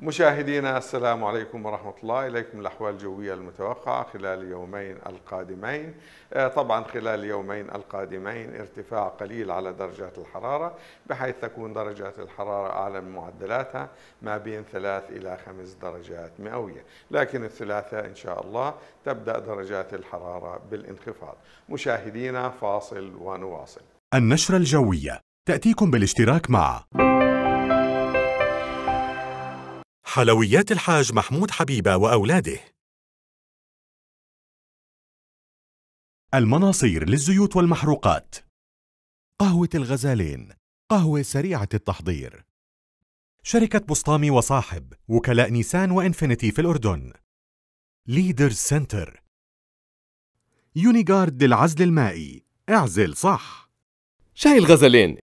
مشاهدينا السلام عليكم ورحمة الله إليكم الأحوال الجوية المتوقعة خلال اليومين القادمين آه، طبعا خلال اليومين القادمين ارتفاع قليل على درجات الحرارة بحيث تكون درجات الحرارة أعلى من معدلاتها ما بين ثلاث إلى خمس درجات مئوية لكن الثلاثاء إن شاء الله تبدأ درجات الحرارة بالانخفاض مشاهدينا فاصل ونواصل النشرة الجوية تأتيكم بالاشتراك مع حلويات الحاج محمود حبيبة وأولاده المناصير للزيوت والمحروقات قهوة الغزالين قهوة سريعة التحضير شركة بسطامي وصاحب وكلاء نيسان وإنفينيتي في الأردن ليدر سنتر يونيغارد للعزل المائي اعزل صح شاي الغزلين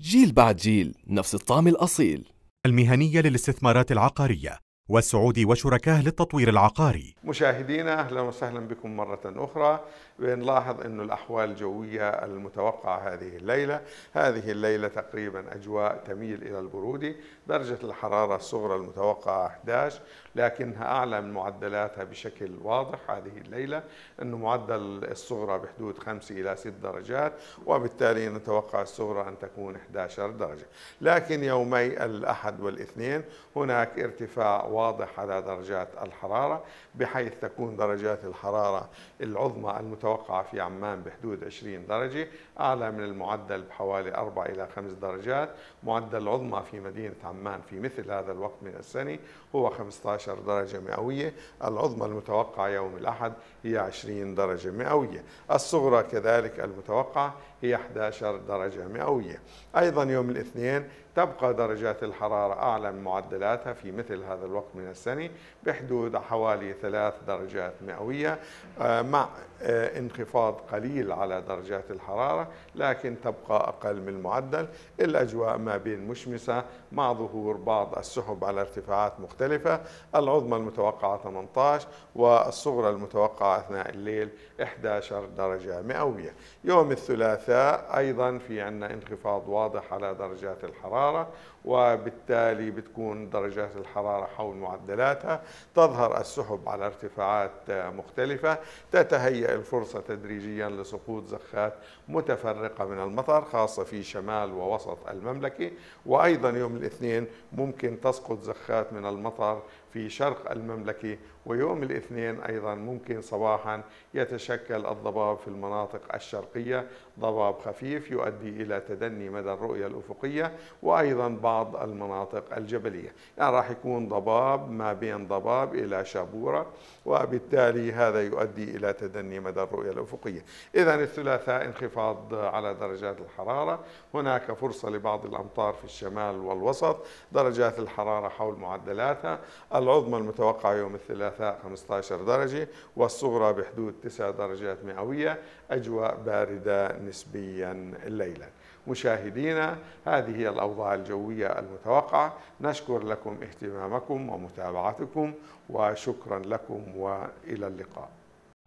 جيل بعد جيل نفس الطعم الأصيل المهنية للاستثمارات العقارية والسعودي وشركاه للتطوير العقاري مشاهدينا أهلا وسهلا بكم مرة أخرى بنلاحظ أن الأحوال الجوية المتوقعة هذه الليلة هذه الليلة تقريبا أجواء تميل إلى البرودة درجة الحرارة الصغرى المتوقعة 11 لكنها أعلى من معدلاتها بشكل واضح هذه الليلة أنه معدل الصغرى بحدود 5 إلى 6 درجات وبالتالي نتوقع الصغرى أن تكون 11 درجة لكن يومي الأحد والاثنين هناك ارتفاع واضح على درجات الحرارة بحيث تكون درجات الحرارة العظمى المتوقعة في عمان بحدود 20 درجة أعلى من المعدل بحوالي 4 إلى 5 درجات معدل العظمى في مدينة عمان في مثل هذا الوقت من السنة هو 15 درجة مئوية العظمى المتوقعة يوم الأحد هي 20 درجة مئوية الصغرى كذلك المتوقعة هي 11 درجة مئوية أيضا يوم الاثنين تبقى درجات الحرارة أعلى من معدلاتها في مثل هذا الوقت من السنة بحدود حوالي ثلاث درجات مئوية آه، مع آه، انخفاض قليل على درجات الحرارة لكن تبقى أقل من المعدل الأجواء ما بين مشمسة مع ظهور بعض السحب على ارتفاعات مختلفة العظمى المتوقعة 18 والصغرى المتوقعة أثناء الليل 11 درجة مئوية يوم الثلاثاء أيضا في عندنا انخفاض واضح على درجات الحرارة الحرارة وبالتالي بتكون درجات الحرارة حول معدلاتها تظهر السحب على ارتفاعات مختلفة تتهيأ الفرصة تدريجيا لسقوط زخات متفرقة من المطر خاصة في شمال ووسط المملكة وأيضا يوم الاثنين ممكن تسقط زخات من المطر في شرق المملكة ويوم الاثنين أيضا ممكن صباحا يتشكل الضباب في المناطق الشرقية ضباب خفيف يؤدي إلى تدني مدى الرؤية الأفقية وأيضا بعض المناطق الجبلية يعني راح يكون ضباب ما بين ضباب إلى شابورة وبالتالي هذا يؤدي إلى تدني مدى الرؤية الأفقية إذا الثلاثاء انخفاض على درجات الحرارة هناك فرصة لبعض الأمطار في الشمال والوسط درجات الحرارة حول معدلاتها العظمى المتوقعة يوم الثلاثاء 15 درجة والصغرى بحدود 9 درجات مئوية أجواء باردة نسبيا الليلة مشاهدينا هذه هي الأوضاع الجوية المتوقعة نشكر لكم اهتمامكم ومتابعتكم وشكرا لكم وإلى اللقاء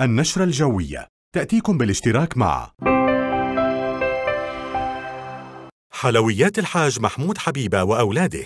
النشرة الجوية تأتيكم بالاشتراك مع حلويات الحاج محمود حبيبة وأولاده